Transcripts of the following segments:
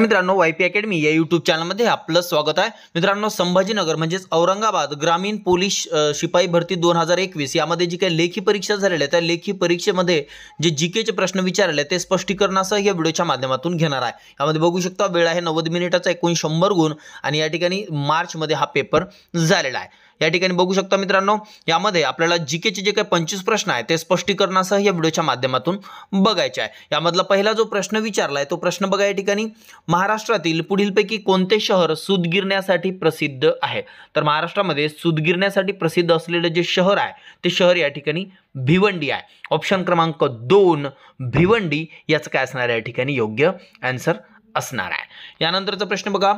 मित्रांनो Y P academy या YouTube चॅनलमध्ये आपलं स्वागत आहे मित्रांनो संभाजीनगर म्हणजेच औरंगाबाद ग्रामीण पोलीस शिपाई भरती दोन हजार एकवीस यामध्ये जी काही लेखी परीक्षा झालेल्या त्या लेखी परीक्षेमध्ये जे जी केचे प्रश्न विचारले ते स्पष्टीकरणासह या व्हिडिओच्या माध्यमातून घेणार आहे यामध्ये बघू शकता वेळ आहे नव्वद मिनिटाचा एकूण शंभर गुण आणि या ठिकाणी मार्चमध्ये हा पेपर झालेला आहे या ठिकाणी बघू शकता मित्रांनो यामध्ये आपल्याला जी केचे जे काही पंचवीस प्रश्न आहेत ते स्पष्टीकरणासह या व्हिडिओच्या माध्यमातून बघायचे आहे यामधला पहिला जो प्रश्न विचारला तो प्रश्न बघा या ठिकाणी महाराष्ट्रातील पुढीलपैकी कोणते शहर सुदगिरण्यासाठी प्रसिद्ध आहे तर महाराष्ट्रामध्ये सुदगिरण्यासाठी प्रसिद्ध असलेलं जे शहर आहे ते शहर या ठिकाणी भिवंडी आहे ऑप्शन क्रमांक दोन भिवंडी याचं काय असणार आहे या ठिकाणी योग्य अँसर असणार आहे यानंतरचा प्रश्न बघा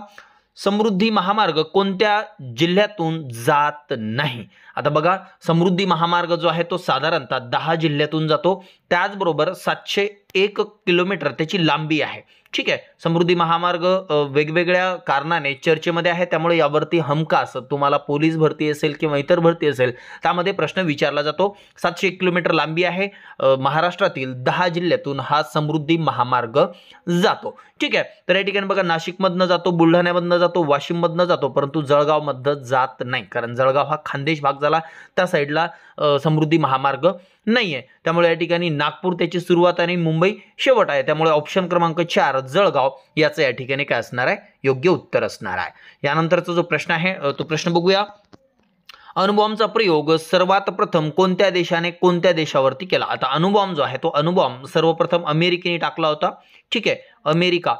समृद्धी महामार्ग कोणत्या जिल्ह्यातून जात नाही आता बघा समृद्धी महामार्ग जो आहे तो साधारणतः दहा जिल्ह्यातून जातो त्याचबरोबर सातशे एक किलोमीटर त्याची लांबी आहे ठीक आहे समृद्धी महामार्ग वेगवेगळ्या कारणाने चर्चेमध्ये आहे त्यामुळे यावरती हमखास तुम्हाला पोलीस भरती असेल किंवा इतर भरती असेल त्यामध्ये प्रश्न विचारला जातो सातशे एक किलोमीटर लांबी आहे महाराष्ट्रातील दहा जिल्ह्यातून हा समृद्धी महामार्ग जातो ठीक आहे तर या ठिकाणी बघा नाशिकमधनं जातो बुलढाण्यामधनं जातो वाशिममधनं जातो परंतु जळगावमधनं जात नाही कारण जळगाव हा खानदेश भाग झाला त्या साईडला समृद्धी महामार्ग नाही आहे त्यामुळे या ठिकाणी नागपूर त्याची सुरुवात आणि मुंबई मुंबई शेवट आहे त्यामुळे ऑप्शन क्रमांक चार जळगाव याचं या ठिकाणी काय असणार आहे योग्य उत्तर असणार आहे यानंतरचा जो प्रश्न आहे तो प्रश्न बघूया अणुबॉम्बचा प्रयोग सर्वात प्रथम कोणत्या देशाने कोणत्या देशावरती केला आता अणुबॉम्ब जो आहे तो अणुबॉम्ब सर्वप्रथम अमेरिकेने टाकला होता ठीक आहे अमेरिका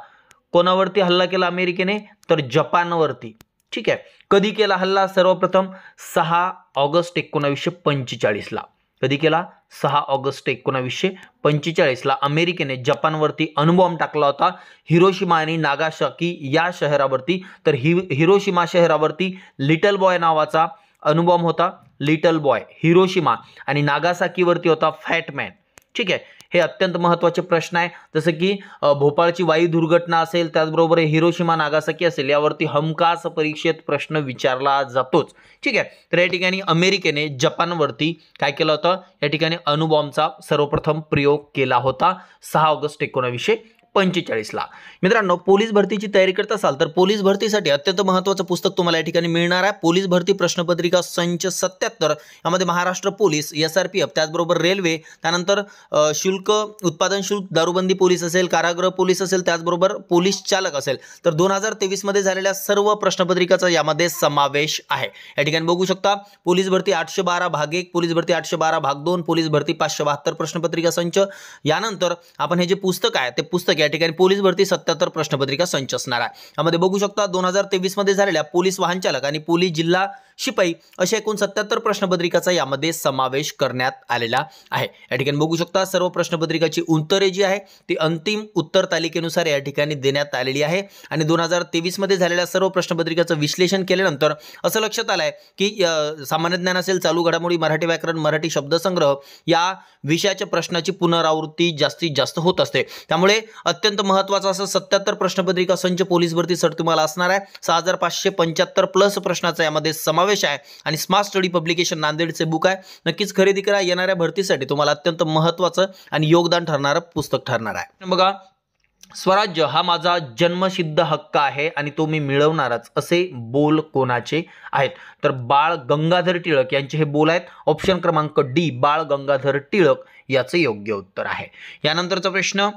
कोणावरती हल्ला केला अमेरिकेने तर जपानवरती ठीक आहे कधी केला हल्ला सर्वप्रथम सहा ऑगस्ट एकोणावीसशे पंचेचाळीसला कधी केला सहा ऑगस्ट एकोणावीसशे पंचेचाळीसला अमेरिकेने जपानवरती अणुबॉम्ब टाकला होता हिरोशिमा आणि नागाशाकी या शहरावरती तर हि हिरोशिमा शहरावरती लिटल बॉय नावाचा अणुबॉम्ब होता लिटल बॉय हिरोशिमा आणि नागासाकीवरती होता फॅटमॅन ठीक आहे हे अत्यंत महत्त्वाचे प्रश्न आहे जसं की भोपाळची वायू दुर्घटना असेल त्याचबरोबर हिरोशिमा नागासाकी असेल यावरती हमकास परीक्षेत प्रश्न विचारला जातोच ठीक आहे तर या ठिकाणी अमेरिकेने जपानवरती काय केलं होतं या ठिकाणी अणुबॉम्बचा सर्वप्रथम प्रयोग केला होता सहा ऑगस्ट एकोणावीसशे पंचेचाळीसला मित्रांनो पोलीस भरतीची तयारी करत असाल तर पोलीस भरतीसाठी अत्यंत महत्वाचं पुस्तक तुम्हाला या ठिकाणी मिळणार आहे पोलीस भरती प्रश्नपत्रिका संच सत्याहत्तर यामध्ये Maharashtra police S R P F त्याचबरोबर रेल्वे त्यानंतर शुल्क उत्पादन शुल्क दारूबंदी पोलीस असेल कारागृह पोलीस असेल त्याचबरोबर पोलीस चालक असेल तर दोन हजार तेवीसमध्ये झालेल्या सर्व प्रश्नपत्रिकाचा यामध्ये समावेश आहे या ठिकाणी बघू शकता पोलीस भरती आठशे बारा भाग एक पोलीस भरती आठशे बारा भाग दोन पोलीस भरती पाचशे बहात्तर प्रश्नपत्रिका संच यानंतर आपण हे जे पुस्तक आहे ते पुस्तक या या ठिकाणी पोलीस भरती सत्याहत्तर प्रश्नपत्रिका संच असणार आहे यामध्ये बघू शकता दोन हजार मध्ये झालेल्या पोलीस वाहन चालक आणि पोलीस जिल्हा शिपाई अशा एकूण सत्याहत्तर प्रश्नपत्रिकाचा यामध्ये समावेश करण्यात आलेला आहे या ठिकाणी बघू शकता सर्व प्रश्नपत्रिकाची उत्तरे जी आहे ती अंतिम उत्तर तालिकेनुसार या ठिकाणी देण्यात आलेली आहे आणि दोन हजार तेवीसमध्ये झालेल्या सर्व प्रश्नपत्रिकाचं विश्लेषण केल्यानंतर असं लक्षात आलं आहे की सामान्य ज्ञान असेल चालू घडामोडी मराठी व्याकरण मराठी शब्दसंग्रह या विषयाच्या प्रश्नाची पुनरावृत्ती जास्तीत जास्त होत असते त्यामुळे अत्यंत महत्त्वाचा असं सत्याहत्तर प्रश्नपत्रिका संच पोलीस भरती सर तुम्हाला असणार आहे सहा हजार पाचशे पंच्याहत्तर प्लस प्रश्नाचा यामध्ये समावेश समावेश आहे आणि स्मार्ट स्टडी पब्लिकेशन नांदेडचे बुक आहे नक्कीच खरेदी करा येणाऱ्या भरतीसाठी तुम्हाला अत्यंत महत्त्वाचं आणि योगदान ठरणारं पुस्तक ठरणार आहे बघा स्वराज्य हा माझा जन्मसिद्ध हक्क आहे आणि तो मी मिळवणारच असे बोल कोणाचे आहेत तर बाळ गंगाधर टिळक यांचे हे बोल आहेत ऑप्शन क्रमांक डी बाळ गंगाधर टिळक याचे योग्य उत्तर आहे यानंतरचा प्रश्न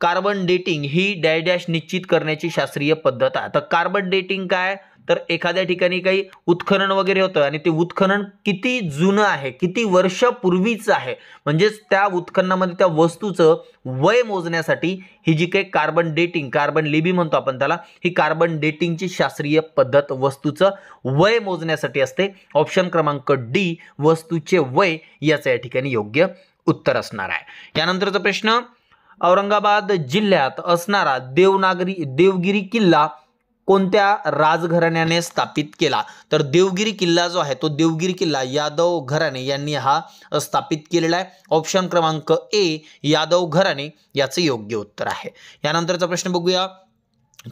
कार्बन डेटिंग ही डॅश निश्चित करण्याची शास्त्रीय पद्धत आहे तर कार्बन डेटिंग काय तर एखाद्या ठिकाणी काही उत्खनन वगैरे होतं आणि ते उत्खनन किती जुनं आहे किती वर्षापूर्वीचं आहे म्हणजेच त्या उत्खननामध्ये त्या वस्तूचं वय मोजण्यासाठी ही जी काही कार्बन डेटिंग कार्बन लिबी म्हणतो आपण त्याला ही कार्बन डेटिंगची शास्त्रीय पद्धत वस्तूचं वय मोजण्यासाठी असते ऑप्शन क्रमांक डी वस्तूचे वय याचं या ठिकाणी योग्य उत्तर असणार आहे यानंतरचा प्रश्न औरंगाबाद जिल्ह्यात असणारा देवनागरी देवगिरी किल्ला कोणत्या राजघराण्याने स्थापित केला तर देवगिरी किल्ला जो आहे तो देवगिरी किल्ला यादव घराणे यांनी हा स्थापित केलेला आहे ऑप्शन क्रमांक ए यादव घराणे याचं योग्य उत्तर आहे यानंतरचा प्रश्न बघूया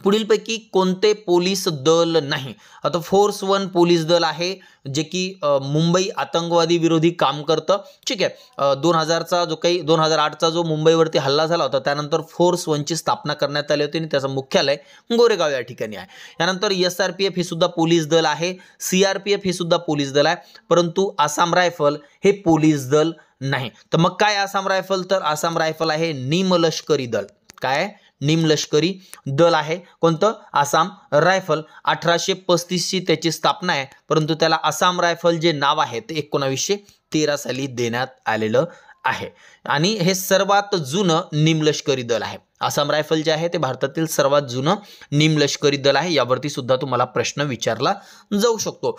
पुढीलपैकी कोणते पोलीस दल नाही आता फोर्स वन पोलीस दल आहे जे की मुंबई आतंकवादी विरोधी काम करतं ठीक आहे दोन हजारचा जो काही दोन हजार आठचा जो मुंबईवरती हल्ला झाला होता त्यानंतर फोर्स वनची स्थापना करण्यात आली होती आणि त्याचं मुख्यालय गोरेगाव या ठिकाणी आहे यानंतर एस आर पी एफ हे सुद्धा पोलीस दल आहे सी आर पी एफ हे सुद्धा पोलीस दल आहे परंतु आसाम रायफल हे पोलीस दल नाही तर मग काय आसाम रायफल तर आसाम रायफल आहे निमलष्करी दल काय निमलष्करी दल आहे कोणतं आसाम रायफल अठराशे पस्तीसची त्याची स्थापना आहे परंतु त्याला आसाम रायफल जे नाव आहे ते एकोणावीसशे तेरा साली देण्यात आलेलं आहे आणि हे सर्वात जुनं निमलष्करी दल आहे आसाम रायफल जे आहे ते भारतातील सर्वात जुनं निमलष्करी दल आहे यावरती सुद्धा तुम्हाला प्रश्न विचारला जाऊ शकतो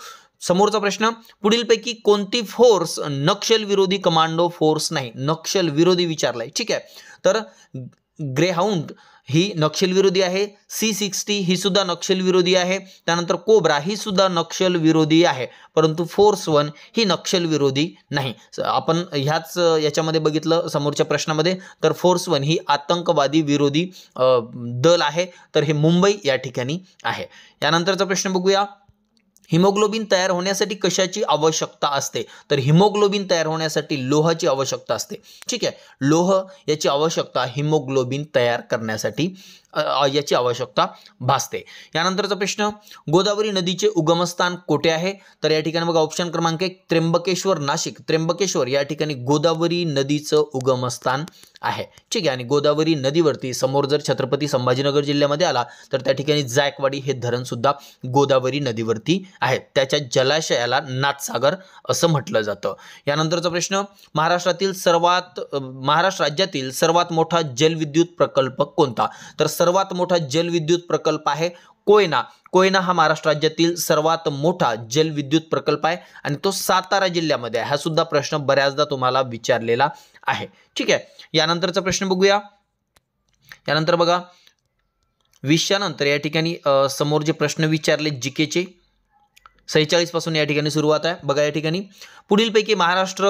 समोरचा प्रश्न पुढीलपैकी कोणती फोर्स नक्षल विरोधी कमांडो फोर्स नाही नक्षल विरोधी विचारलाय ठीक आहे तर ग्रेहाउंड ही नक्षलविरोधी आहे सी सिक्स्टी ही सुद्धा नक्षलविरोधी आहे त्यानंतर कोब्रा ही सुद्धा नक्षलविरोधी आहे परंतु फोर्स वन ही नक्षलविरोधी नाही आपण ह्याच याच्यामध्ये बघितलं समोरच्या प्रश्नामध्ये तर फोर्स वन ही आतंकवादी विरोधी दल आहे तर हे मुंबई या ठिकाणी आहे यानंतरचा प्रश्न बघूया हिमोग्लोबिन तयार होण्यासाठी कशाची आवश्यकता असते तर हिमोग्लोबिन तयार होण्यासाठी लोहाची आवश्यकता असते ठीक आहे लोह याची आवश्यकता हिमोग्लोबिन तयार करण्यासाठी याची आवश्यकता भासते यानंतरचा प्रश्न गोदावरी नदीचे उगमस्थान कोठे आहे तर या ठिकाणी बघा ऑप्शन क्रमांक एक त्र्यंबकेश्वर नाशिक त्र्यंबकेश्वर या ठिकाणी गोदावरी नदीचं उगमस्थान आहे ठीक आहे आणि गोदावरी नदीवरती समोर जर छत्रपती संभाजीनगर जिल्ह्यामध्ये आला तर त्या ठिकाणी जायकवाडी हे धरण सुद्धा गोदावरी नदीवरती आहे त्याच्या जलाशयाला नाथसागर असं म्हटलं जातं यानंतरचा प्रश्न महाराष्ट्रातील सर्वात महाराष्ट्र राज्यातील सर्वात मोठा जलविद्युत प्रकल्प कोणता तर सर्वात मोठा जलविद्युत प्रकल्प आहे कोयना कोयना हा महाराष्ट्र राज्यातील सर्वात मोठा जलविद्युत प्रकल्प आहे आणि तो सातारा जिल्ह्यामध्ये आहे हा सुद्धा प्रश्न बऱ्याचदा तुम्हाला विचारलेला आहे ठीक आहे यानंतरचा प्रश्न बघूया यानंतर बघा विषयानंतर या ठिकाणी समोर जे प्रश्न विचारले जिकेचे सेहेचाळीस पासून या ठिकाणी सुरुवात आहे बघा या ठिकाणी पुढीलपैकी महाराष्ट्र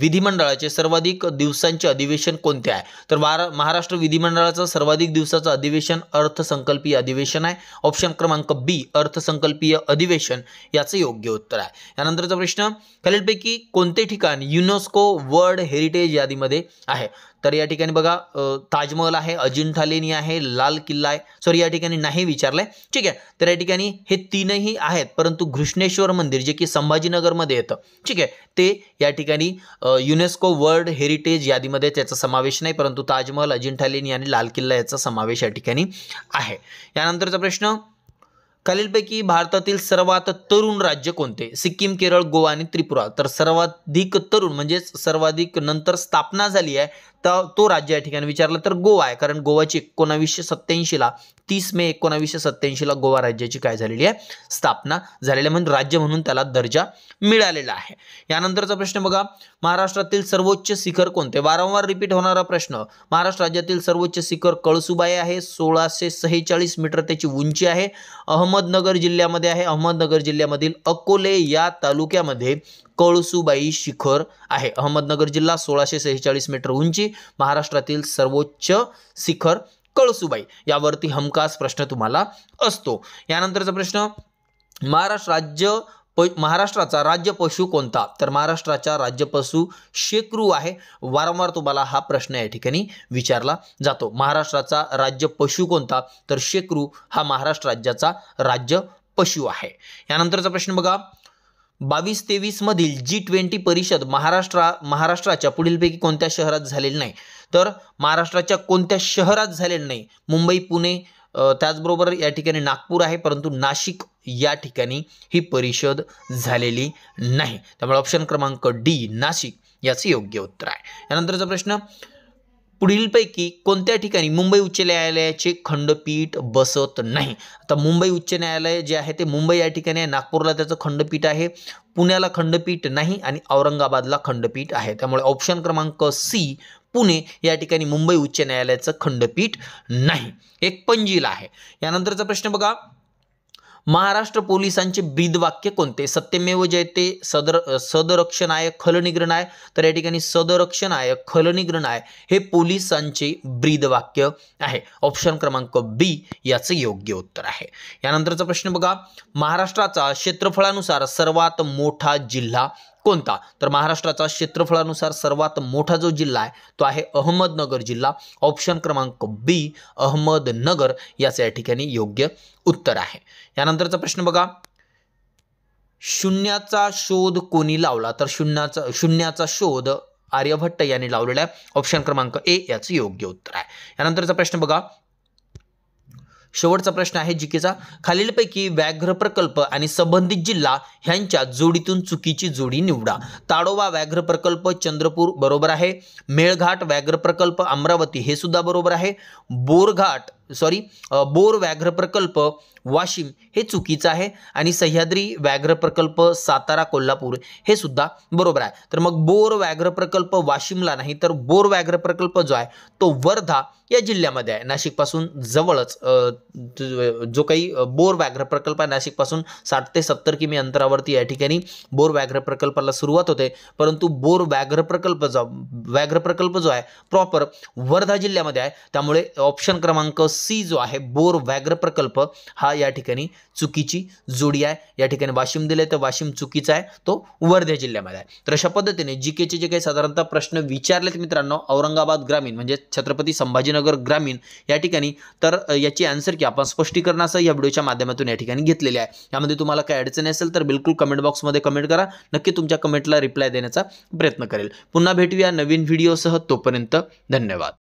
विधिमंडळाचे सर्वाधिक दिवसांचे अधिवेशन कोणते आहे तर महाराष्ट्र विधिमंडळाचं सर्वाधिक दिवसाचं अधिवेशन अर्थसंकल्पीय अधिवेशन आहे ऑप्शन क्रमांक बी अर्थसंकल्पीय अधिवेशन याचं योग्य उत्तर आहे यानंतरचा प्रश्न खालीलपैकी कोणते ठिकाण युनेस्को वर्ल्ड हेरिटेज यादीमध्ये आहे तर या ठिकाणी बघा ताजमहल आहे अजिंठा लेणी आहे लाल किल्ला आहे सॉरी या ठिकाणी नाही विचारलंय ठीक आहे तर या ठिकाणी हे तीनही आहेत परंतु घृष्णेश्वर मंदिर जे की संभाजीनगरमध्ये येतं ठीक आहे ते या ठिकाणी युनेस्को वर्ल्ड हेरिटेज यादीमध्ये त्याचा समावेश नाही परंतु ताजमहल अजिंठा लेणी आणि लाल किल्ला याचा समावेश या ठिकाणी आहे यानंतरचा प्रश्न खालीलपैकी भारतातील सर्वात तरुण राज्य कोणते सिक्कीम केरळ गोवा आणि त्रिपुरा तर सर्वाधिक तरुण म्हणजेच सर्वाधिक नंतर स्थापना झाली आहे तर तो राज्य या ठिकाणी विचारला तर गोवा आहे कारण गोवाची एकोणावीसशे सत्त्याऐंशीला तीस मे एकोणावीसशे सत्त्याऐंशीला गोवा राज्याची काय झालेली आहे स्थापना झालेली आहे म्हणजे राज्य म्हणून त्याला दर्जा मिळालेला आहे यानंतरचा प्रश्न बघा महाराष्ट्रातील सर्वोच्च शिखर कोणते वारंवार रिपीट होणारा प्रश्न महाराष्ट्र राज्यातील सर्वोच्च शिखर कळसुबाई आहे सोळाशे मीटर त्याची उंची आहे अहम अहमदनगर जिल्ह्यामध्ये आहे अहमदनगर जिल्ह्यामधील अकोले या तालुक्यामध्ये कळसुबाई शिखर आहे अहमदनगर जिल्हा सोळाशे सेहेचाळीस मीटर उंची महाराष्ट्रातील सर्वोच्च शिखर कळसुबाई यावरती हमखास प्रश्न तुम्हाला असतो यानंतरचा प्रश्न महाराष्ट्र राज्य प महाराष्ट्राचा राज्य पशु कोणता तर महाराष्ट्राचा राज्य पशु शेकरू आहे वारंवार तुम्हाला हा प्रश्न या ठिकाणी विचारला जातो महाराष्ट्राचा राज्य पशु कोणता तर शेकरू हा महाराष्ट्र राज्याचा राज्य पशु आहे यानंतरचा प्रश्न बघा बावीस तेवीसमधील जी ट्वेंटी परिषद महाराष्ट्रा महाराष्ट्राच्या पुढीलपैकी कोणत्या शहरात झालेली नाही तर महाराष्ट्राच्या कोणत्या शहरात झालेली नाही मुंबई पुणे त्याचबरोबर या ठिकाणी नागपूर आहे परंतु नाशिक या ठिकाणी ही परिषद झालेली नाही त्यामुळे ऑप्शन क्रमांक डी नाशिक याचं योग्य उत्तर आहे यानंतरचा प्रश्न पुढीलपैकी कोणत्या ठिकाणी मुंबई उच्च न्यायालयाचे खंडपीठ बसत नाही आता मुंबई उच्च न्यायालय जे आहे ते मुंबई या ठिकाणी आहे नागपूरला त्याचं खंडपीठ आहे पुण्याला खंडपीठ नाही आणि औरंगाबादला खंडपीठ आहे त्यामुळे ऑप्शन क्रमांक सी पुणे या ठिकाणी मुंबई उच्च न्यायालयाचं खंडपीठ नाही एक पंजील आहे यानंतरचा प्रश्न बघा महाराष्ट्र पोलिसांचे ब्रीदवाक्य कोणते सत्यमेव जयते सदर सदरक्षणाय आहे तर या ठिकाणी सदरक्षणाय आहे हे पोलिसांचे ब्रीदवाक्य आहे ऑप्शन क्रमांक बी याचं योग्य उत्तर आहे यानंतरचा प्रश्न बघा महाराष्ट्राचा क्षेत्रफळानुसार सर्वात मोठा जिल्हा कोणता तर महाराष्ट्राचा क्षेत्रफळानुसार सर्वात मोठा जो जिल्हा आहे तो आहे अहमदनगर जिल्हा ऑप्शन क्रमांक बी अहमदनगर याचं या ठिकाणी योग्य उत्तर आहे यानंतरचा प्रश्न बघा शून्याचा शोध कोणी लावला तर शून्याचा शून्याचा शोध आर्यभट्ट यांनी लावलेला आहे ऑप्शन क्रमांक ए याचं योग्य उत्तर आहे यानंतरचा प्रश्न बघा शेवटचा प्रश्न आहे जिकेचा खालीलपैकी व्याघ्र प्रकल्प आणि संबंधित जिल्हा ह्यांच्या जोडीतून चुकीची जोडी निवडा ताडोबा व्याघ्र प्रकल्प चंद्रपूर बरोबर आहे मेळघाट व्याघ्र प्रकल्प अमरावती हे सुद्धा बरोबर आहे बोरघाट सॉरी बोर व्याघ्र प्रकल्प वाशिम हे चुकीचं आहे आणि सह्याद्री व्याघ्र प्रकल्प सातारा कोल्हापूर हे सुद्धा बरोबर आहे तर मग बोर व्याघ्र प्रकल्प वाशिमला नाही तर बोर व्याघ्र प्रकल्प जो आहे तो वर्धा या जिल्ह्यामध्ये आहे नाशिकपासून जवळच जो काही बोर व्याघ्र प्रकल्प आहे नाशिकपासून साठ ते सत्तर किमी अंतरावरती या ठिकाणी बोर व्याघ्र प्रकल्पाला सुरुवात होते परंतु बोर व्याघ्र प्रकल्प जो व्याघ्र प्रकल्प जो आहे प्रॉपर वर्धा जिल्ह्यामध्ये आहे त्यामुळे ऑप्शन क्रमांक सी जो आहे बोर व्याघ्र प्रकल्प हा या ठिकाणी चुकीची जोडी आहे या ठिकाणी वाशिम दिले तर वाशिम चुकीचा आहे तो वर्धा जिल्ह्यामध्ये आहे तर अशा पद्धतीने जी केचे जे काही साधारणतः प्रश्न विचारलेत मित्रांनो औरंगाबाद ग्रामीण म्हणजे छत्रपती संभाजीनगर ग्रामीण या ठिकाणी तर याची आन्सर की आपण स्पष्टीकरणासह या व्हिडिओच्या माध्यमातून या ठिकाणी घेतलेले आहे यामध्ये तुम्हाला काय अडचण असेल तर बिलकुल कमेंट बॉक्समध्ये कमेंट करा नक्की तुमच्या कमेंटला रिप्लाय देण्याचा प्रयत्न करेल पुन्हा भेटूया नवीन व्हिडिओसह तोपर्यंत धन्यवाद